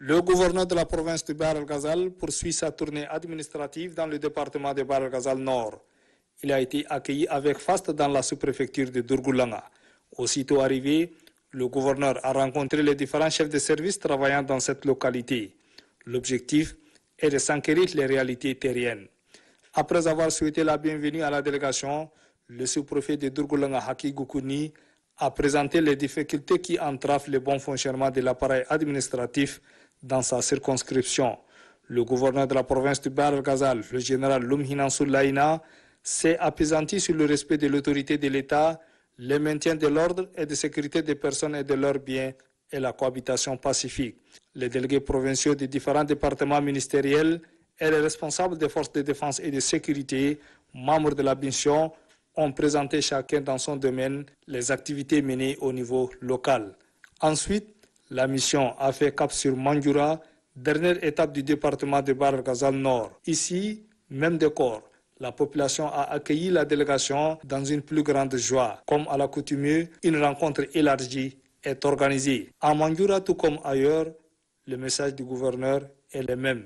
Le gouverneur de la province de Bar el-Ghazal poursuit sa tournée administrative dans le département de Bar el-Ghazal Nord. Il a été accueilli avec faste dans la sous-préfecture de Durgulanga. Aussitôt arrivé, le gouverneur a rencontré les différents chefs de service travaillant dans cette localité. L'objectif est de s'enquérir les réalités terriennes. Après avoir souhaité la bienvenue à la délégation, le sous-préfet de Durgulanga Haki Goukouni a présenté les difficultés qui entravent le bon fonctionnement de l'appareil administratif dans sa circonscription. Le gouverneur de la province du bar ghazal le général Lumhinan Sulayna, s'est apaisanti sur le respect de l'autorité de l'État, le maintien de l'ordre et de sécurité des personnes et de leurs biens et la cohabitation pacifique. Les délégués provinciaux des différents départements ministériels et les responsables des forces de défense et de sécurité, membres de la mission, ont présenté chacun dans son domaine les activités menées au niveau local. Ensuite, la mission a fait cap sur Mangura, dernière étape du département de bar Nord. Ici, même décor. La population a accueilli la délégation dans une plus grande joie. Comme à la une rencontre élargie est organisée. À Mangura tout comme ailleurs, le message du gouverneur est le même.